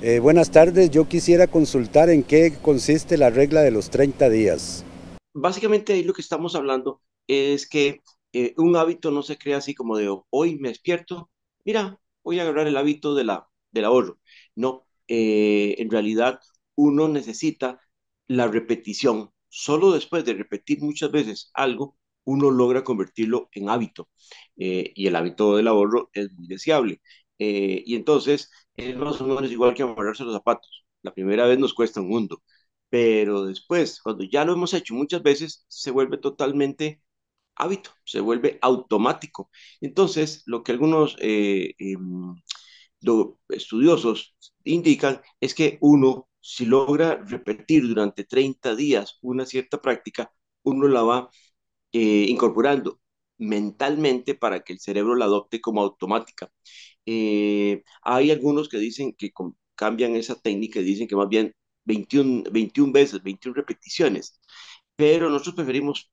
Eh, buenas tardes, yo quisiera consultar en qué consiste la regla de los 30 días. Básicamente ahí lo que estamos hablando es que eh, un hábito no se crea así como de hoy me despierto, mira, voy a agarrar el hábito de la, del ahorro. No, eh, en realidad uno necesita la repetición. Solo después de repetir muchas veces algo, uno logra convertirlo en hábito. y el hábito del ahorro es muy deseable. Eh, y entonces es igual que amarrarse los zapatos. La primera vez nos cuesta un mundo, pero después, cuando ya lo hemos hecho muchas veces, se vuelve totalmente hábito, se vuelve automático. Entonces, lo que algunos eh, em, estudiosos indican es que uno, si logra repetir durante 30 días una cierta práctica, uno la va eh, incorporando mentalmente para que el cerebro la adopte como automática. Eh, hay algunos que dicen que cambian esa técnica y dicen que más bien 21, 21 veces, 21 repeticiones, pero nosotros preferimos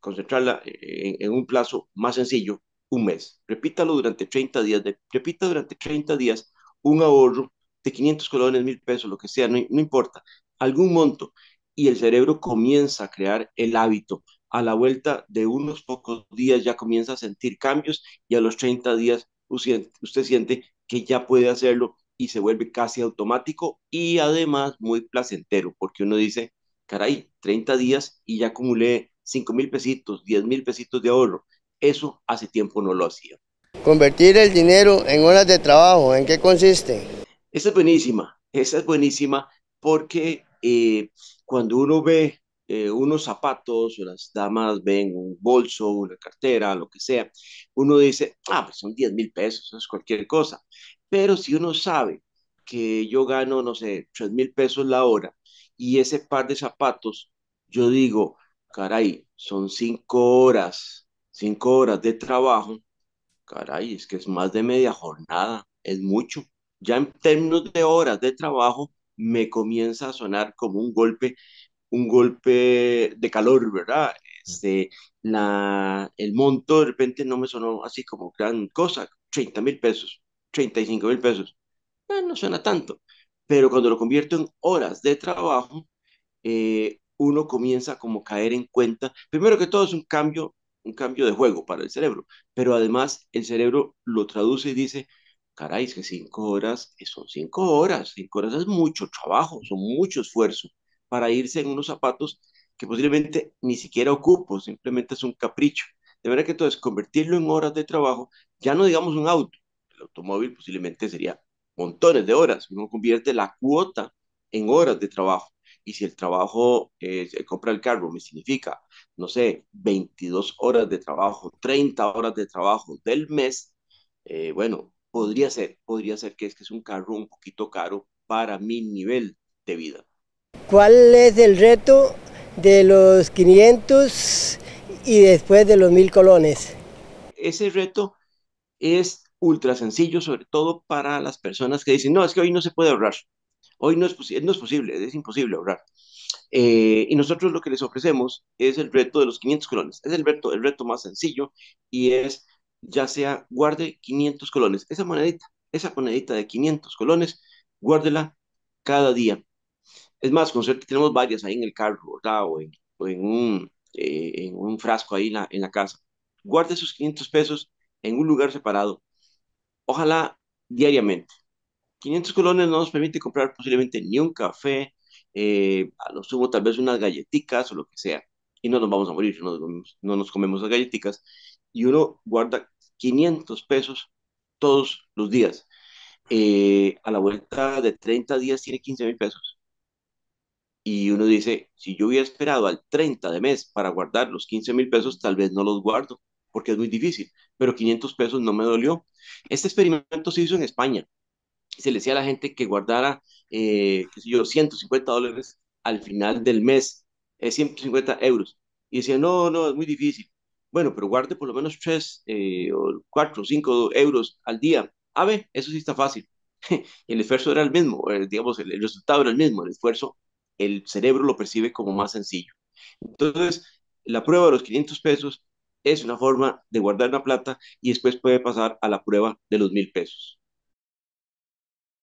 concentrarla eh, en, un plazo más sencillo, un mes. Repítalo durante 30 días, de, repita durante 30 días un ahorro de 500 colones, mil pesos, lo que sea, no importa, algún monto, y el cerebro comienza a crear el hábito a la vuelta de unos pocos días ya comienza a sentir cambios y a los 30 días usted, siente que ya puede hacerlo y se vuelve casi automático y además muy placentero, porque uno dice, caray, 30 días y ya acumulé 5 mil pesitos, 10 mil pesitos de ahorro. Eso hace tiempo no lo hacía. Convertir el dinero en horas de trabajo, ¿en qué consiste? Esa es buenísima, esa es buenísima porque eh, cuando uno ve eh, unos zapatos, o las damas ven un bolso, una cartera, lo que sea, uno dice, ah, pues son 10 mil pesos, es cualquier cosa. Pero si uno sabe que yo gano, no sé, 3 mil pesos la hora y ese par de zapatos, yo digo, caray, son 5 horas, 5 horas de trabajo, caray, es que es más de media jornada, es mucho. Ya en términos de horas de trabajo, me comienza a sonar como un golpe un golpe de calor, ¿verdad? Este, la, el monto de repente no me sonó así como gran cosa, 30 mil pesos, 35 mil pesos. Eh, no suena tanto, pero cuando lo convierto en horas de trabajo, eh, uno comienza como caer en cuenta, primero que todo es un cambio, un cambio de juego para el cerebro, pero además el cerebro lo traduce y dice, caray, es que cinco horas son cinco horas, cinco horas es mucho trabajo, son mucho esfuerzo para irse en unos zapatos que posiblemente ni siquiera ocupo, simplemente es un capricho. De verdad que entonces convertirlo en horas de trabajo, ya no digamos un auto, el automóvil posiblemente sería montones de horas, uno convierte la cuota en horas de trabajo. Y si el trabajo, eh, compra el carro me significa, no sé, 22 horas de trabajo, 30 horas de trabajo del mes, eh, bueno, podría ser, podría ser que es que es un carro un poquito caro para mi nivel de vida. ¿Cuál es el reto de los 500 y después de los 1000 colones? Ese reto es ultra sencillo, sobre todo para las personas que dicen, no, es que hoy no se puede ahorrar, hoy no es, posible, es imposible ahorrar. Eh, y nosotros lo que les ofrecemos es el reto de los 500 colones, es el reto, el reto más sencillo y es, ya sea, guarde 500 colones, esa monedita, esa monedita de 500 colones, guárdela cada día es más, con tenemos varias ahí en el carro, O eh, en, un, frasco ahí en la, en la casa. Guarda esos 500 pesos en un lugar separado. Ojalá diariamente. 500 colones no nos permite comprar posiblemente ni un café, eh, a lo sumo tal vez unas galletitas o lo que sea. Y no nos vamos a morir, no, no nos comemos las galletitas. Y uno guarda 500 pesos todos los días. Eh, a la vuelta de 30 días tiene 15 mil pesos y uno dice, si yo hubiera esperado al 30 de mes para guardar los 15 mil pesos, tal vez no los guardo, porque es muy difícil, pero 500 pesos no me dolió. Este experimento se hizo en España. Se le decía a la gente que guardara, eh, qué sé yo, 150 dólares al final del mes, Es 150 euros. Y decía, no, no, es muy difícil. Bueno, pero guarde por lo menos 3 eh, o 4 o 5 euros al día. A ver, eso sí está fácil. el esfuerzo era el mismo, eh, digamos, el resultado era el mismo, el esfuerzo el cerebro lo percibe como más sencillo. Entonces, la prueba de los 500 pesos es una forma de guardar la plata y después puede pasar a la prueba de los 1000 pesos.